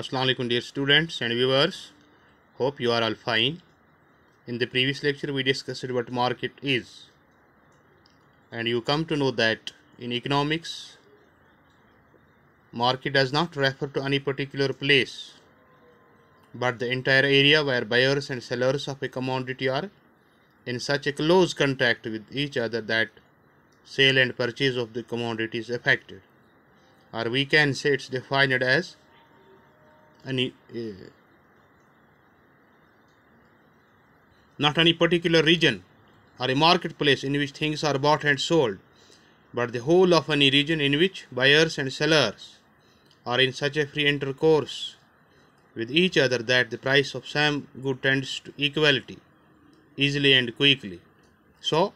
Assalamu alaikum dear students and viewers. Hope you are all fine. In the previous lecture we discussed what market is. And you come to know that in economics market does not refer to any particular place but the entire area where buyers and sellers of a commodity are in such a close contact with each other that sale and purchase of the commodity is affected or we can say it's defined as any uh, not any particular region or a marketplace in which things are bought and sold but the whole of any region in which buyers and sellers are in such a free intercourse with each other that the price of some good tends to equality easily and quickly. So,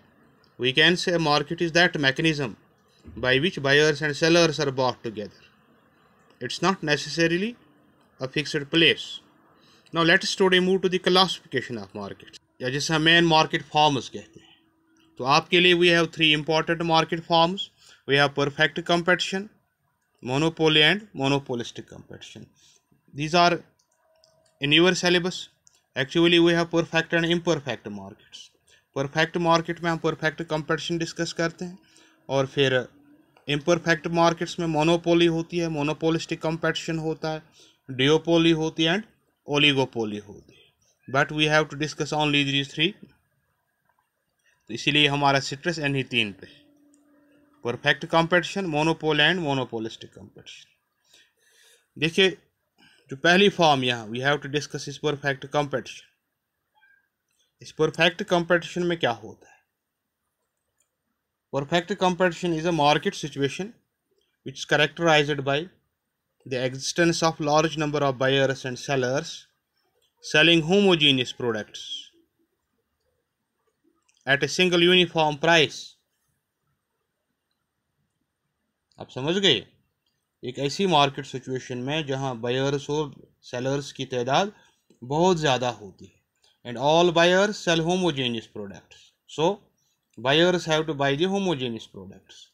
we can say market is that mechanism by which buyers and sellers are bought together. It's not necessarily a fixed place. Now let us today move to the classification of markets. या जिसे हम main market forms कहते हैं तो आपके लिए we have three important market forms we have perfect competition monopoly and monopolistic competition these are in your syllabus actually we have perfect and imperfect markets perfect market में हम perfect competition discuss करते हैं और फिर imperfect markets में monopoly होती है monopolistic competition होता है डिओपोली होती है and oligopoly होती है but we have to discuss only these three तो इसीलिए हमारा सिट्रस एन ही तीन पे perfect competition monopoly and monopolistic competition देखिए जो पहली फॉर्म यहाँ वी हैव टू डिस्कस इस परफेक्ट कंपटीशन इस परफेक्ट कंपटीशन में क्या होता है perfect competition is a market situation which is characterized by the existence of large number of buyers and sellers selling homogeneous products at a single uniform price आप समझ गए एक ऐसी मार्केट सिचुएशन में जहां बायर्स और सेलर्स की तादाद बहुत ज़्यादा होती है and all buyers sell homogeneous products so buyers have to buy the homogeneous products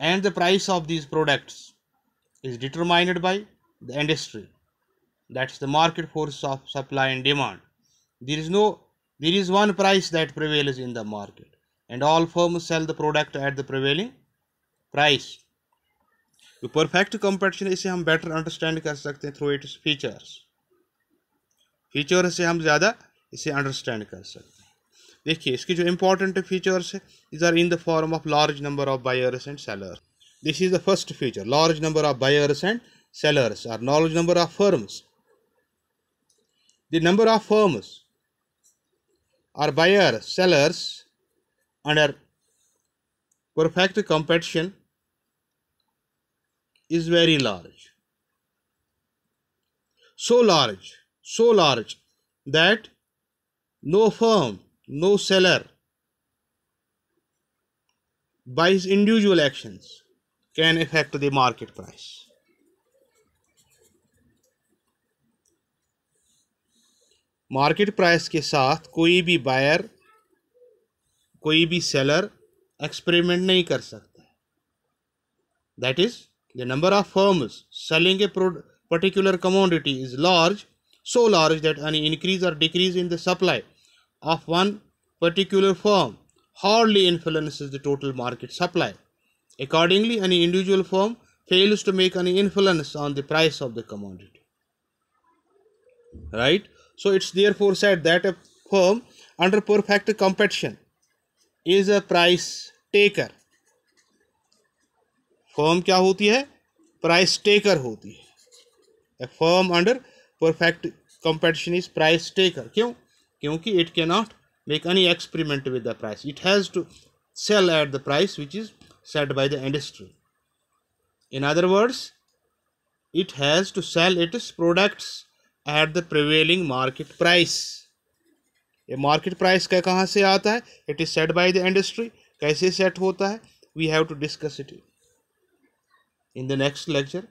and the price of these products is determined by the industry that is the market force of supply and demand there is no there is one price that prevails in the market and all firms sell the product at the prevailing price the perfect competition is hum better understand kar sakte through its features features se hum zyada ise understand kar sakte dekhiye iske jo important features hai these are in the form of large number of buyers and sellers this is the first feature. Large number of buyers and sellers or large number of firms. The number of firms are buyers, sellers under perfect competition is very large. So large, so large that no firm, no seller buys individual actions can affect the market price market price के साथ कोई भी buyer कोई भी seller experiment नहीं कर सकता that is the number of firms selling a particular commodity is large so large that any increase और decrease in the supply of one particular firm hardly influences the total market supply Accordingly, any individual firm fails to make any influence on the price of the commodity. Right? So, it's therefore said that a firm under perfect competition is a price taker. Firm kya hoti hai? Price taker hoti hai. A firm under perfect competition is price taker. Kyun? Kyunki it cannot make any experiment with the price. It has to sell at the price which is set by the industry. In other words, it has to sell its products at the prevailing market price. ye market price ka kahan se aata hai It is set by the industry. kaise set hota hai We have to discuss it in the next lecture.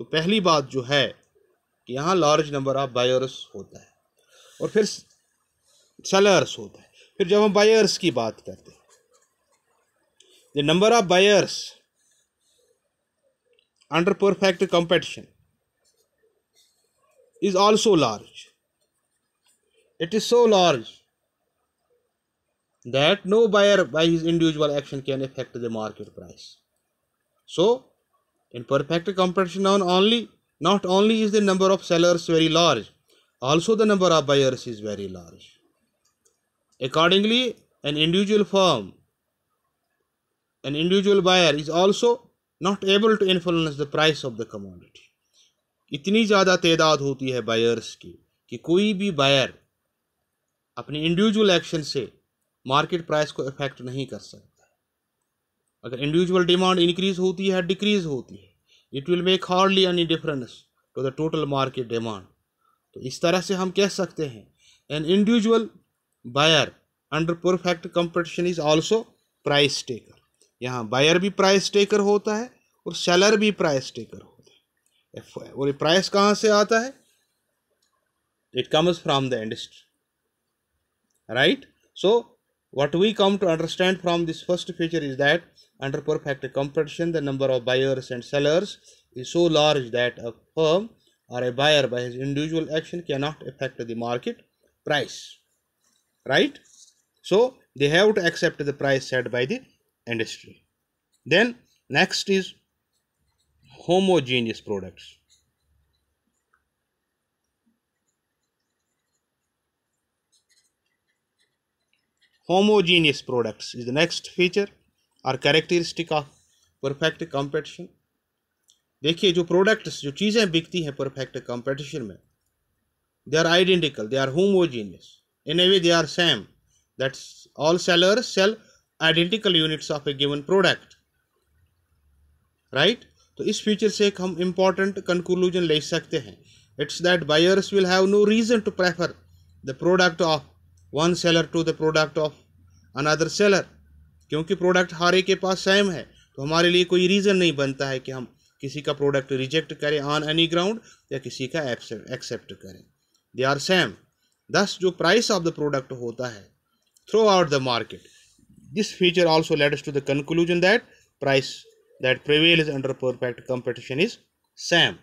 to pehli baat jo hai ki yahan large number of buyers hota hai aur fir sellers hota hai फिर जब हम buyers की बात करते हैं The number of buyers under perfect competition is also large. It is so large that no buyer by his individual action can affect the market price. So, in perfect competition, not only, not only is the number of sellers very large, also the number of buyers is very large. Accordingly, an individual firm an individual buyer is also not able to influence the price of the commodity. इतनी ज़्यादा तादाद होती है buyers की कि कोई भी buyer अपने इंडिविजुअल एक्शन से मार्केट प्राइस को इफेक्ट नहीं कर सकता अगर इंडिविजुअल डिमांड इंक्रीज होती है डिक्रीज होती है it will make hardly any difference to the total market demand तो इस तरह से हम कह सकते हैं an individual buyer under perfect competition is also price taker यहाँ बायर भी प्राइस टेकर होता है और सेलर भी प्राइस टेकर होता है और ये प्राइस कहाँ से आता है it comes from the industry right so what we come to understand from this first feature is that under perfect competition the number of buyers and sellers is so large that a firm or a buyer by his individual action can not affect the market price right so they have to accept the price set by the industry then next is homogeneous products homogeneous products is the next feature or characteristic of perfect competition देखिए जो products जो चीज़ें बिकती हैं perfect competition में they are identical they are homogeneous in a way they are same that's all sellers sell identical units of a given product right तो इस future से एक हम इम्पॉर्टेंट कंक्लूजन ले सकते हैं it's that buyers will have no reason to prefer the product of one seller to the product of another seller क्योंकि product हारे के पास सेम है तो हमारे लिए कोई रीज़न नहीं बनता है कि हम किसी का प्रोडक्ट रिजेक्ट करें ऑन एनी ग्राउंड या किसी का एक्सेप्ट करें दे आर सेम दस जो प्राइस ऑफ द प्रोडक्ट होता है throughout the market This feature also led us to the conclusion that price that prevails under perfect competition is SAM.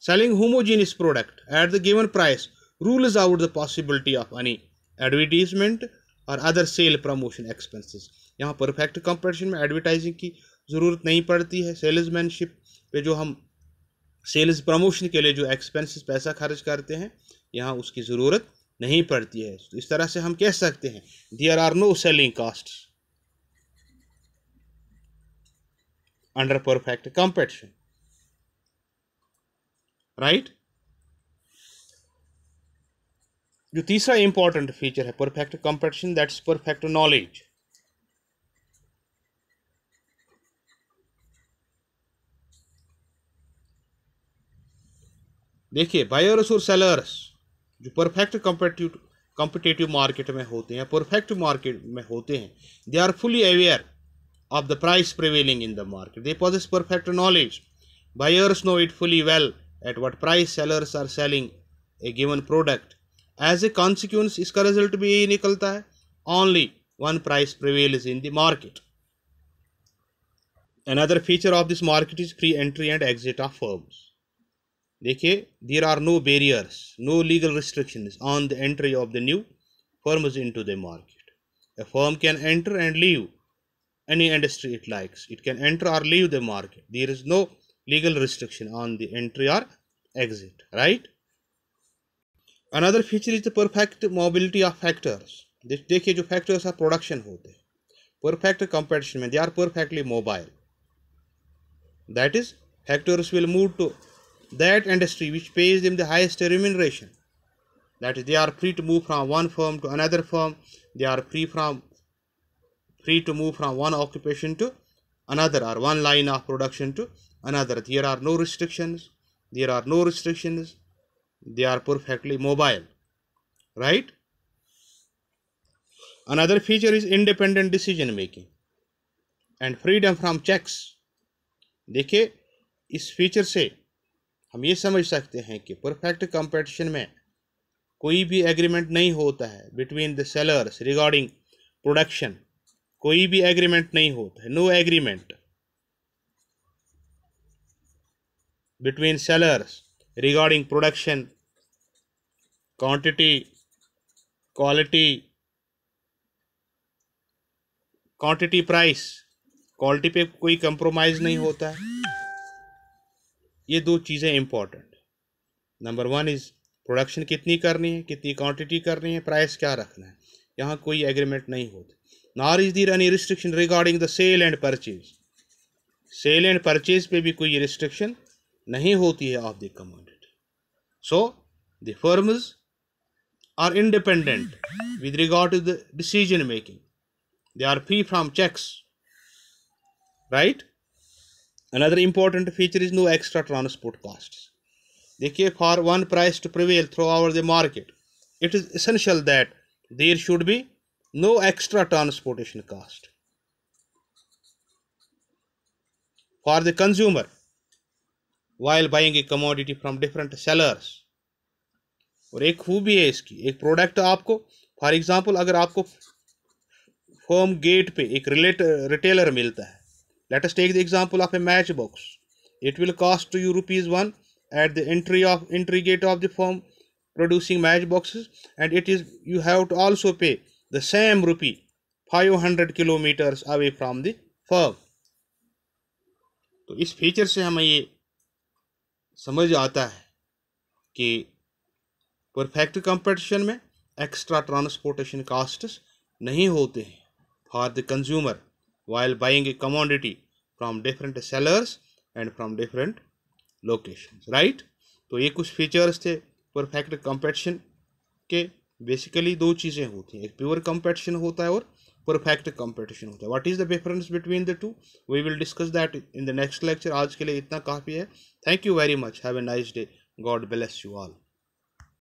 Selling homogeneous product at the given price rules out the possibility of any advertisement or other sale promotion expenses yahan perfect competition mein advertising ki zarurat nahi padti hai salesmanship pe jo hum sales promotion के लिए जो expenses पैसा खर्च करते हैं यहाँ उसकी ज़रूरत नहीं पड़ती है तो इस तरह से हम कह सकते हैं there are no selling cost under perfect competition right जो तीसरा इंपॉर्टेंट फीचर है perfect competition that's perfect knowledge देखिए बायर्स और सेलर्स जो परफेक्ट कम्पटिव कॉम्पिटेटिव मार्केट में होते हैं परफेक्ट मार्केट में होते हैं they are fully aware of the price prevailing in the market they possess perfect knowledge buyers know it fully well at what price sellers are selling a given product as a consequence इसका result भी यही निकलता है only one price is in the market another feature of this market is free entry and exit of firms देखिए there are no barriers no legal restrictions on the entry of the new firms into the market. A firm can enter and leave any industry it likes. It can enter or leave the market. There is no legal restriction on the entry or exit, right? Another feature is the perfect mobility of factors. देखिए जो factors are production perfect competition में they are perfectly mobile. That is factors will move to that industry which pays them the highest remuneration. That they are free to move from one firm to another firm. They are free from free to move from one occupation to another or one line of production to another. There are no restrictions. There are no restrictions. They are perfectly mobile. Right? Another feature is independent decision making and freedom from checks. देखिए इस feature से हम ये समझ सकते हैं कि perfect competition में कोई भी एग्रीमेंट नहीं होता है between the sellers regarding production कोई भी एग्रीमेंट नहीं होता है no agreement between sellers regarding production quantity quality quantity price quality पे कोई कंप्रोमाइज़ नहीं होता है ये दो चीज़ें important number one is production कितनी करनी है कितनी क्वांटिटी करनी है प्राइस क्या रखना है यहाँ कोई एग्रीमेंट नहीं होता nor is there any restriction regarding the sale and purchase sale and purchase पे भी कोई रिस्ट्रिक्शन नहीं होती है of the commodity so the firms are independent with regard to the decision making they are free from checks right Another important feature is no extra transport costs. Dekhiye, for one price to prevail throughout the market, it is essential that there should be no extra transportation cost. For the consumer, while buying a commodity from different sellers, और एक खूबी है इसकी एक product आपको for example अगर आपको firm gate पे एक रिलेट रिटेलर मिलता है Let us take the example of a matchbox. It will cost to you rupees 1 at the entry of entry gate of the firm producing matchboxes and it is you have to also pay the same rupee 500 kilometers away from the firm. तो इस feature से हमें ये समझ आता है कि perfect competition में एक्स्ट्रा ट्रांसपोर्टेशन कास्ट्स नहीं होते हैं for the consumer while buying a commodity from different sellers and from different locations right तो ये कुछ फीचर्स थे परफेक्ट कंपेटिशन के बेसिकली दो चीज़ें होती हैं एक प्योर कंपेटिशन होता है और परफेक्ट कंपटीशन होता है what is the difference between the two we will discuss that in the next lecture आज के लिए इतना काफ़ी है thank you very much have a nice day God bless you all